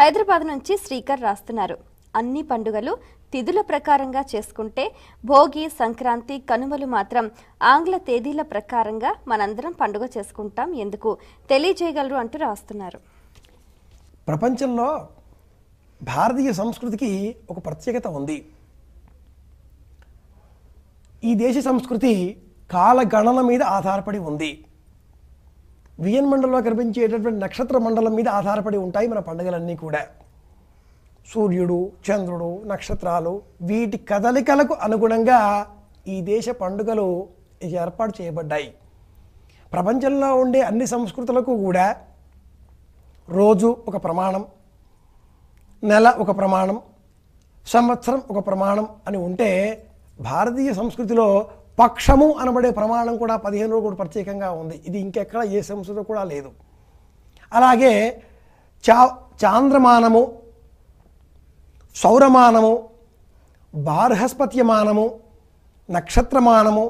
హైదరాబాద్ నుంచి శ్రీకర్ రాస్తున్నారు అన్ని పండుగలు తిథుల ప్రకారంగా చేసుకుంటే భోగి సంక్రాంతి కనుమలు మాత్రం ఆంగ్ల తేదీల ప్రకారంగా మనందరం పండుగ చేసుకుంటాం ఎందుకు తెలియజేయగలరు అంటూ రాస్తున్నారు ప్రపంచంలో భారతీయ సంస్కృతికి ఒక ప్రత్యేకత ఉంది ఈ దేశ సంస్కృతి కాలగణన మీద ఆధారపడి ఉంది వియన్ మండలంలో కనిపించేటటువంటి నక్షత్ర మండలం మీద ఆధారపడి ఉంటాయి మన పండుగలన్నీ కూడా సూర్యుడు చంద్రుడు నక్షత్రాలు వీటి కదలికలకు అనుగుణంగా ఈ దేశ పండుగలు ఏర్పాటు చేయబడ్డాయి ప్రపంచంలో ఉండే అన్ని సంస్కృతులకు కూడా రోజు ఒక ప్రమాణం నెల ఒక ప్రమాణం సంవత్సరం ఒక ప్రమాణం అని ఉంటే భారతీయ సంస్కృతిలో పక్షము అనబడే ప్రమాణం కూడా పదిహేనులో కూడా ప్రత్యేకంగా ఉంది ఇది ఇంకెక్కడ ఏ సంస్థలో కూడా లేదు అలాగే చా చాంద్రమానము సౌరమానము బార్హస్పత్యమానము నక్షత్రమానము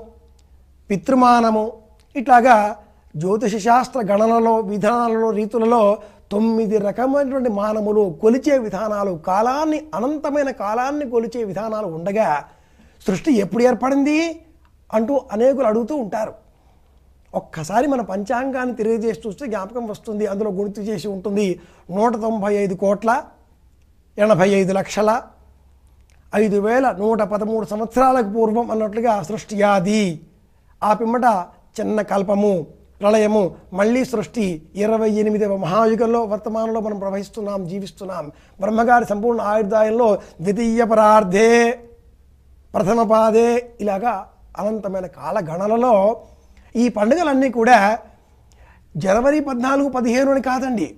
పితృమానము ఇట్లాగా జ్యోతిష శాస్త్ర గణనలో విధానాలలో రీతులలో తొమ్మిది రకమైనటువంటి మానములు కొలిచే విధానాలు కాలాన్ని అనంతమైన కాలాన్ని కొలిచే విధానాలు ఉండగా సృష్టి ఎప్పుడు ఏర్పడింది అంటూ అనేకులు అడుగుతూ ఉంటారు ఒక్కసారి మన పంచాంగాన్ని తెలియజేసి చూస్తే జ్ఞాపకం వస్తుంది అందులో గుర్తు చేసి ఉంటుంది నూట తొంభై ఐదు కోట్ల ఎనభై ఐదు లక్షల ఐదు వేల నూట పదమూడు సంవత్సరాలకు పూర్వం అన్నట్లుగా సృష్టి సృష్టియాది ఆ పిమ్మట చిన్న కల్పము ప్రళయము మళ్ళీ సృష్టి ఇరవై ఎనిమిదవ మహాయుగంలో వర్తమానంలో మనం ప్రవహిస్తున్నాం జీవిస్తున్నాం బ్రహ్మగారి సంపూర్ణ ఆయుర్దాయంలో ద్వితీయ పరార్థే ప్రథమ పాదే ఇలాగా అనంతమైన కాలగణనలో ఈ పండుగలన్నీ కూడా జనవరి పద్నాలుగు పదిహేను అని కాదండి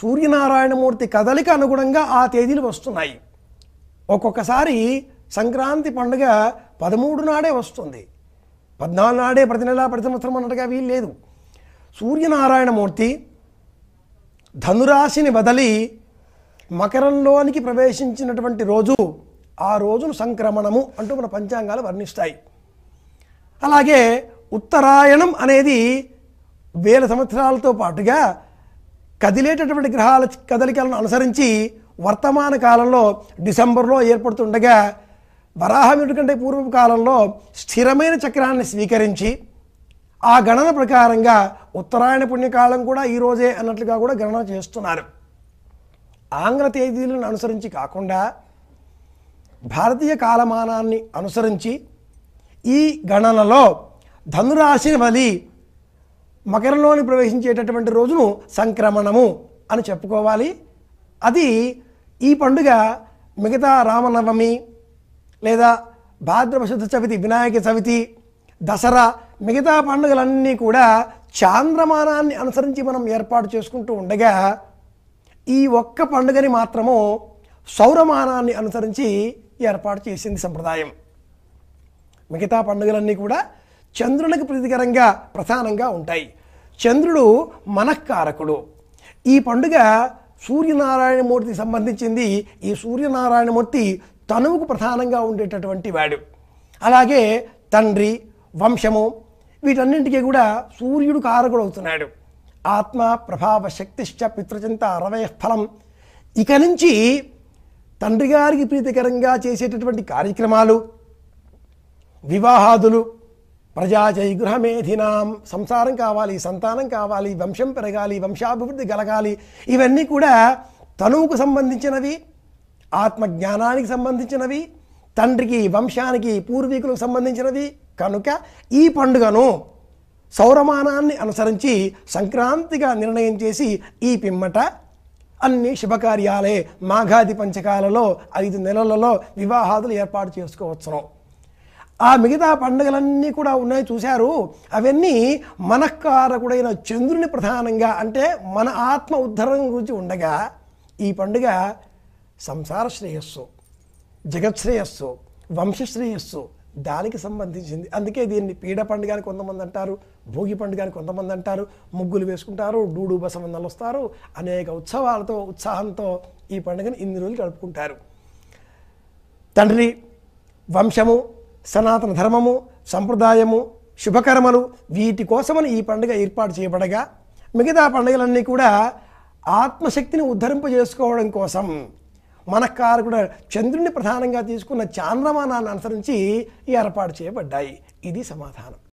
సూర్యనారాయణమూర్తి కదలిక అనుగుణంగా ఆ తేదీలు వస్తున్నాయి ఒక్కొక్కసారి సంక్రాంతి పండుగ పదమూడు నాడే వస్తుంది పద్నాలుగు నాడే ప్రతి నెలా ప్రతి సంవత్సరం అన్నట్టుగా వీలు లేదు సూర్యనారాయణమూర్తి ధనురాశిని బదలి మకరంలోనికి ప్రవేశించినటువంటి రోజు ఆ రోజులు సంక్రమణము అంటూ మన పంచాంగాలు వర్ణిస్తాయి అలాగే ఉత్తరాయణం అనేది వేల సంవత్సరాలతో పాటుగా కదిలేటటువంటి గ్రహాల కదలికలను అనుసరించి వర్తమాన కాలంలో డిసెంబర్లో ఏర్పడుతుండగా వరాహమిడు కంటే పూర్వపు కాలంలో స్థిరమైన చక్రాన్ని స్వీకరించి ఆ గణన ప్రకారంగా ఉత్తరాయణ పుణ్యకాలం కూడా ఈరోజే అన్నట్లుగా కూడా గణన చేస్తున్నారు ఆంగ్ల తేదీలను అనుసరించి కాకుండా భారతీయ కాలమానాన్ని అనుసరించి ఈ గణనలో ధనురాశి బలి మకరంలోని ప్రవేశించేటటువంటి రోజును సంక్రమణము అని చెప్పుకోవాలి అది ఈ పండుగ మిగతా రామనవమి లేదా భాద్రపశుద్ధ చవితి వినాయక చవితి దసరా మిగతా పండుగలన్నీ కూడా చాంద్రమానాన్ని అనుసరించి మనం ఏర్పాటు చేసుకుంటూ ఉండగా ఈ ఒక్క పండుగని మాత్రము సౌరమానాన్ని అనుసరించి ఏర్పాటు చేసింది సంప్రదాయం మిగతా పండుగలన్నీ కూడా చంద్రునికి ప్రతికరంగా ప్రధానంగా ఉంటాయి చంద్రుడు మనఃకారకుడు ఈ పండుగ సూర్యనారాయణమూర్తి సంబంధించింది ఈ సూర్యనారాయణమూర్తి తనువుకు ప్రధానంగా ఉండేటటువంటి వాడు అలాగే తండ్రి వంశము వీటన్నింటికీ కూడా సూర్యుడు కారకుడు అవుతున్నాడు ఆత్మ ప్రభావ శక్తిశ్చ పితృచింత అరవయ ఫలం ఇక నుంచి తండ్రి గారికి ప్రీతికరంగా చేసేటటువంటి కార్యక్రమాలు వివాహాదులు ప్రజాచై గృహమేధినాం సంసారం కావాలి సంతానం కావాలి వంశం పెరగాలి వంశాభివృద్ధి కలగాలి ఇవన్నీ కూడా తనువుకు సంబంధించినవి ఆత్మజ్ఞానానికి సంబంధించినవి తండ్రికి వంశానికి పూర్వీకులకు సంబంధించినవి కనుక ఈ పండుగను సౌరమానాన్ని అనుసరించి సంక్రాంతిగా నిర్ణయం చేసి ఈ పిమ్మట అన్ని శుభకార్యాలే మాఘాది పంచకాలలో ఐదు నెలలలో వివాహాదులు ఏర్పాటు చేసుకోవచ్చును ఆ మిగతా పండుగలన్నీ కూడా ఉన్నాయి చూశారు అవన్నీ మనకారకుడైన చంద్రుని ప్రధానంగా అంటే మన ఆత్మ ఉద్ధరణ గురించి ఉండగా ఈ పండుగ సంసార శ్రేయస్సు జగత్ శ్రేయస్సు వంశశ్రేయస్సు దానికి సంబంధించింది అందుకే దీన్ని పీడ పండుగ అని కొంతమంది అంటారు భోగి పండుగ అని కొంతమంది అంటారు ముగ్గులు వేసుకుంటారు డూడు బసమందలు వస్తారు అనేక ఉత్సవాలతో ఉత్సాహంతో ఈ పండుగను ఇన్ని రోజులు గడుపుకుంటారు తండ్రి వంశము సనాతన ధర్మము సంప్రదాయము శుభకర్మలు వీటి కోసమని ఈ పండుగ ఏర్పాటు చేయబడగా మిగతా పండుగలన్నీ కూడా ఆత్మశక్తిని ఉద్ధరింపజేసుకోవడం కోసం మనకారు కూడా చంద్రుని ప్రధానంగా తీసుకున్న చాంద్రమానాన్ని అనుసరించి ఏర్పాటు చేయబడ్డాయి ఇది సమాధానం